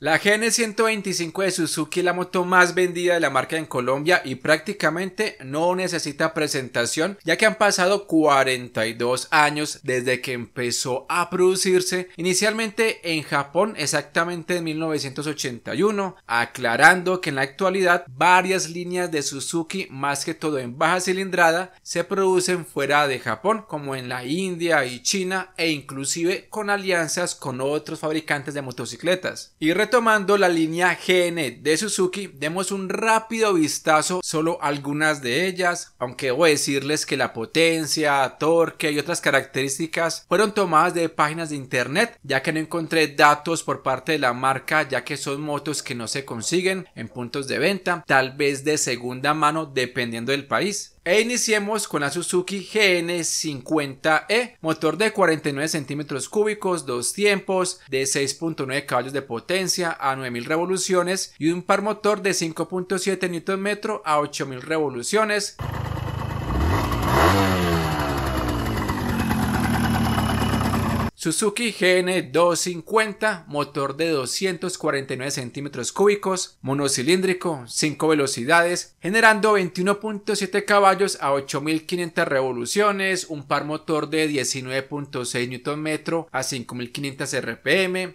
La GN125 de Suzuki es la moto más vendida de la marca en Colombia y prácticamente no necesita presentación ya que han pasado 42 años desde que empezó a producirse inicialmente en Japón exactamente en 1981 aclarando que en la actualidad varias líneas de Suzuki más que todo en baja cilindrada se producen fuera de Japón como en la India y China e inclusive con alianzas con otros fabricantes de motocicletas Retomando la línea GN de Suzuki, demos un rápido vistazo solo algunas de ellas, aunque debo decirles que la potencia, torque y otras características fueron tomadas de páginas de internet, ya que no encontré datos por parte de la marca, ya que son motos que no se consiguen en puntos de venta, tal vez de segunda mano dependiendo del país. E iniciemos con la Suzuki GN50E, motor de 49 centímetros cúbicos, dos tiempos, de 6.9 caballos de potencia a 9000 revoluciones y un par motor de 5.7 Nm a 8000 revoluciones. Suzuki GN250, motor de 249 centímetros cúbicos, monocilíndrico, 5 velocidades, generando 21.7 caballos a 8.500 revoluciones, un par motor de 19.6 Nm a 5.500 RPM,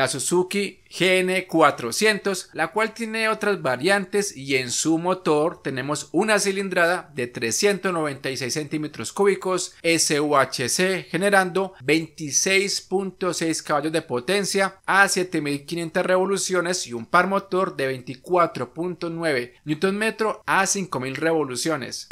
la Suzuki GN400, la cual tiene otras variantes y en su motor tenemos una cilindrada de 396 centímetros cúbicos SUHC generando 26.6 caballos de potencia a 7500 revoluciones y un par motor de 24.9 Nm a 5000 revoluciones.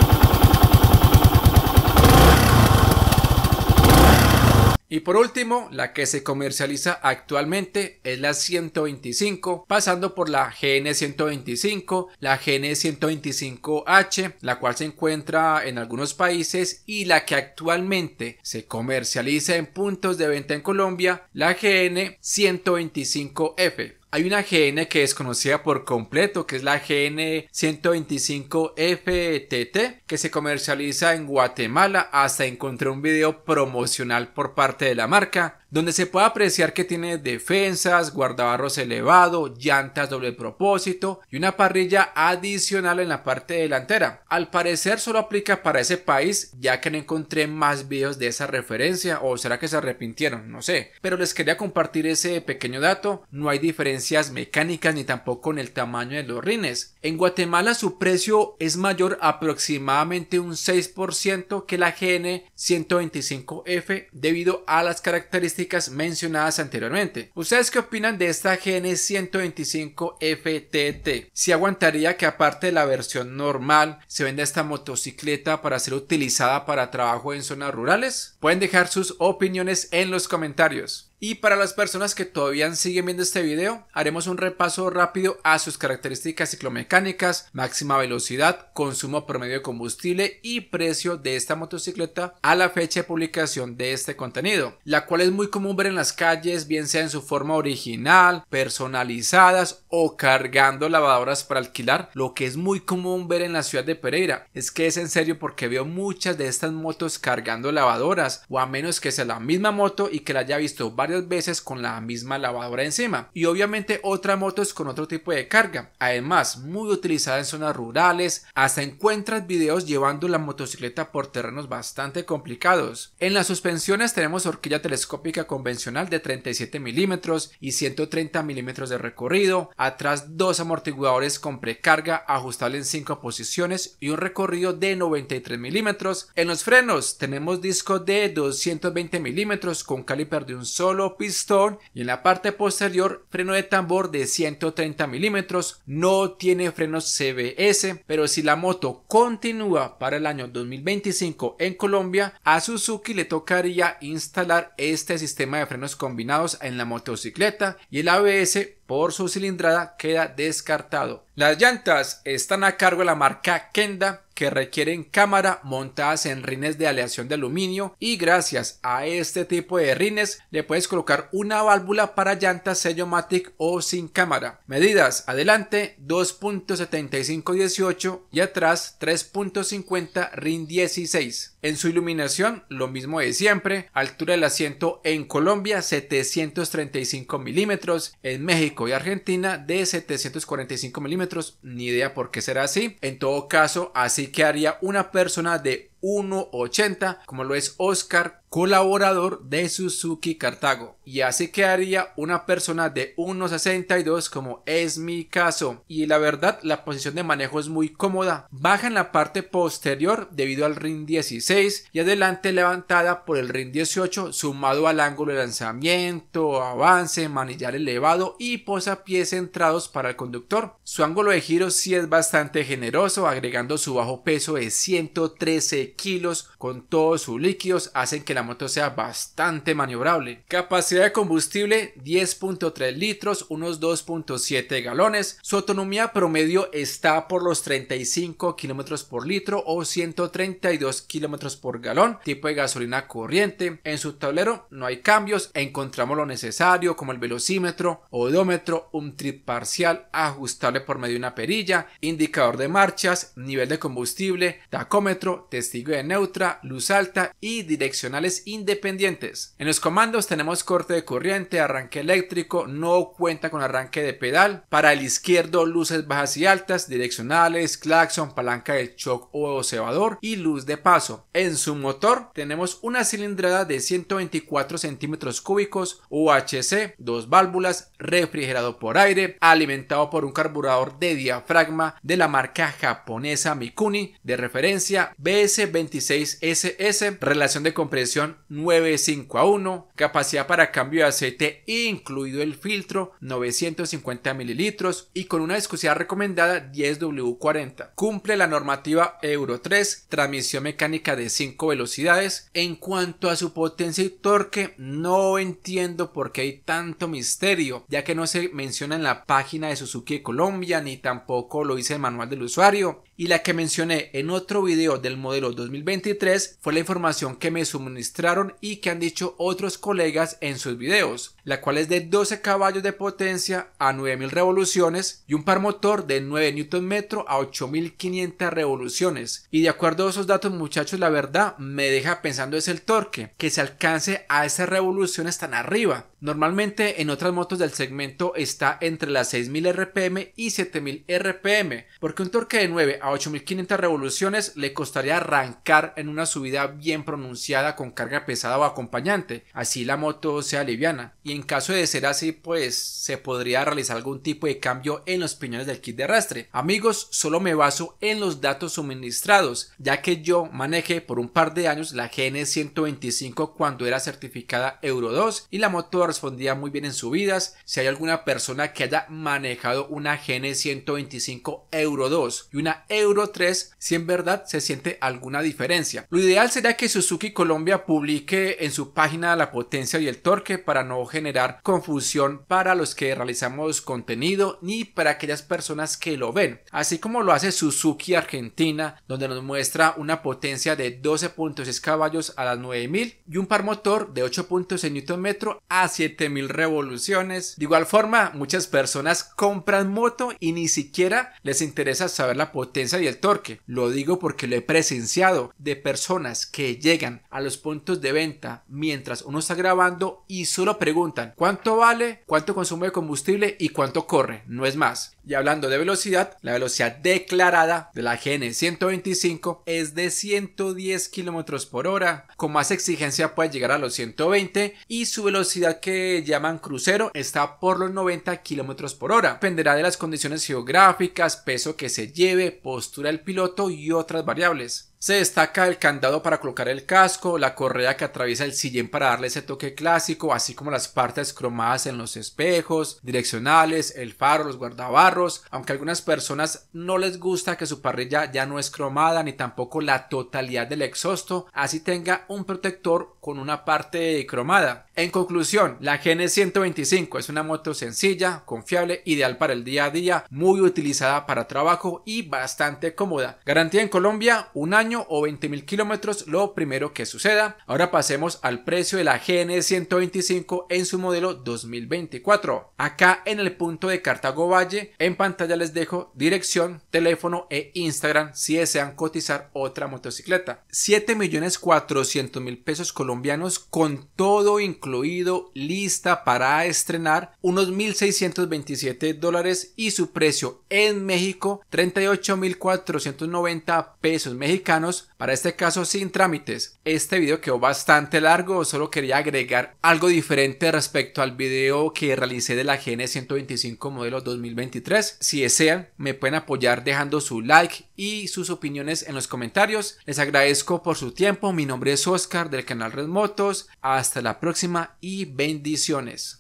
Y por último, la que se comercializa actualmente es la 125, pasando por la GN125, la GN125H, la cual se encuentra en algunos países y la que actualmente se comercializa en puntos de venta en Colombia, la GN125F. Hay una GN que es conocida por completo, que es la GN 125FTT, que se comercializa en Guatemala. Hasta encontré un video promocional por parte de la marca donde se puede apreciar que tiene defensas, guardabarros elevado, llantas doble propósito y una parrilla adicional en la parte delantera. Al parecer solo aplica para ese país ya que no encontré más videos de esa referencia o será que se arrepintieron, no sé. Pero les quería compartir ese pequeño dato, no hay diferencias mecánicas ni tampoco en el tamaño de los rines. En Guatemala su precio es mayor aproximadamente un 6% que la GN 125F debido a las características mencionadas anteriormente. ¿Ustedes qué opinan de esta GN125FTT? ¿Se aguantaría que aparte de la versión normal se venda esta motocicleta para ser utilizada para trabajo en zonas rurales? Pueden dejar sus opiniones en los comentarios. Y para las personas que todavía siguen viendo este video, haremos un repaso rápido a sus características ciclomecánicas, máxima velocidad, consumo promedio de combustible y precio de esta motocicleta a la fecha de publicación de este contenido, la cual es muy común ver en las calles, bien sea en su forma original, personalizadas o cargando lavadoras para alquilar. Lo que es muy común ver en la ciudad de Pereira es que es en serio porque veo muchas de estas motos cargando lavadoras o a menos que sea la misma moto y que la haya visto varias veces con la misma lavadora encima. Y obviamente otra moto es con otro tipo de carga. Además, muy utilizada en zonas rurales, hasta encuentras videos llevando la motocicleta por terrenos bastante complicados. En las suspensiones tenemos horquilla telescópica convencional de 37 milímetros y 130 milímetros de recorrido, atrás dos amortiguadores con precarga ajustable en 5 posiciones y un recorrido de 93 milímetros. En los frenos tenemos disco de 220 milímetros con caliper de un solo pistón y en la parte posterior freno de tambor de 130 milímetros. No tiene frenos CBS, pero si la moto continúa para el año 2025 en Colombia, a Suzuki le tocaría instalar este sistema sistema de frenos combinados en la motocicleta y el ABS por su cilindrada queda descartado. Las llantas están a cargo de la marca Kenda que requieren cámara montadas en rines de aleación de aluminio y gracias a este tipo de rines le puedes colocar una válvula para llantas matic o sin cámara. Medidas adelante 2.75 18 y atrás 3.50 rin 16. En su iluminación lo mismo de siempre, altura del asiento en Colombia 735 milímetros, en México y Argentina de 745 milímetros, ni idea por qué será así, en todo caso así que haría una persona de 1.80, como lo es Oscar, colaborador de Suzuki Cartago. Y así quedaría una persona de 1.62, como es mi caso. Y la verdad, la posición de manejo es muy cómoda. Baja en la parte posterior debido al ring 16 y adelante levantada por el ring 18, sumado al ángulo de lanzamiento, avance, manillar elevado y posa pies centrados para el conductor. Su ángulo de giro sí es bastante generoso, agregando su bajo peso de 113 kilos con todos sus líquidos hacen que la moto sea bastante maniobrable. Capacidad de combustible 10.3 litros, unos 2.7 galones. Su autonomía promedio está por los 35 kilómetros por litro o 132 kilómetros por galón. Tipo de gasolina corriente. En su tablero no hay cambios. Encontramos lo necesario como el velocímetro, odómetro, un trip parcial ajustable por medio de una perilla, indicador de marchas, nivel de combustible, tacómetro, testigo de neutra, luz alta y direccionales independientes. En los comandos tenemos corte de corriente, arranque eléctrico, no cuenta con arranque de pedal. Para el izquierdo, luces bajas y altas, direccionales, claxon, palanca de shock o observador y luz de paso. En su motor tenemos una cilindrada de 124 centímetros cúbicos UHC, dos válvulas, refrigerado por aire, alimentado por un carburador de diafragma de la marca japonesa Mikuni de referencia BS 26 ss relación de compresión 9.5 a 1, capacidad para cambio de aceite incluido el filtro 950 mililitros y con una viscosidad recomendada 10W40. Cumple la normativa Euro 3, transmisión mecánica de 5 velocidades. En cuanto a su potencia y torque, no entiendo por qué hay tanto misterio, ya que no se menciona en la página de Suzuki Colombia ni tampoco lo dice el manual del usuario y la que mencioné en otro video del modelo 2023 fue la información que me suministraron y que han dicho otros colegas en sus videos, la cual es de 12 caballos de potencia a 9000 revoluciones y un par motor de 9 Nm a 8500 revoluciones. Y de acuerdo a esos datos muchachos, la verdad me deja pensando es el torque, que se alcance a esas revoluciones tan arriba. Normalmente en otras motos del segmento está entre las 6000 RPM y 7000 RPM, porque un torque de 9 a a 8500 revoluciones le costaría arrancar en una subida bien pronunciada con carga pesada o acompañante, así la moto sea liviana. Y en caso de ser así, pues se podría realizar algún tipo de cambio en los piñones del kit de arrastre. Amigos, solo me baso en los datos suministrados, ya que yo manejé por un par de años la GN 125 cuando era certificada Euro 2 y la moto respondía muy bien en subidas. Si hay alguna persona que haya manejado una GN 125 Euro 2 y una Euro 3 si en verdad se siente alguna diferencia. Lo ideal sería que Suzuki Colombia publique en su página la potencia y el torque para no generar confusión para los que realizamos contenido ni para aquellas personas que lo ven. Así como lo hace Suzuki Argentina, donde nos muestra una potencia de 12.6 caballos a las 9000 y un par motor de 8.6 Nm a 7000 revoluciones. De igual forma, muchas personas compran moto y ni siquiera les interesa saber la potencia y el torque. Lo digo porque lo he presenciado de personas que llegan a los puntos de venta mientras uno está grabando y solo preguntan cuánto vale, cuánto consume de combustible y cuánto corre, no es más. Y hablando de velocidad, la velocidad declarada de la GN 125 es de 110 km por hora. Con más exigencia puede llegar a los 120 y su velocidad que llaman crucero está por los 90 km por hora. Dependerá de las condiciones geográficas, peso que se lleve, postura del piloto y otras variables. Se destaca el candado para colocar el casco, la correa que atraviesa el sillín para darle ese toque clásico, así como las partes cromadas en los espejos, direccionales, el faro, los guardabarros, aunque a algunas personas no les gusta que su parrilla ya no es cromada ni tampoco la totalidad del exhausto, así tenga un protector con una parte cromada. En conclusión, la GN 125 es una moto sencilla, confiable, ideal para el día a día, muy utilizada para trabajo y bastante cómoda. Garantía en Colombia, un año o 20 mil kilómetros lo primero que suceda. Ahora pasemos al precio de la GN 125 en su modelo 2024. Acá en el punto de Cartago Valle, en pantalla les dejo dirección, teléfono e Instagram si desean cotizar otra motocicleta. mil pesos colombianos con todo incluido, lista para estrenar, unos 1.627 dólares y su precio en México 38.490 pesos mexicanos para este caso sin trámites. Este video quedó bastante largo, solo quería agregar algo diferente respecto al video que realicé de la GN125 modelo 2023. Si desean, me pueden apoyar dejando su like y sus opiniones en los comentarios. Les agradezco por su tiempo, mi nombre es Oscar del canal Red Motos, hasta la próxima y bendiciones.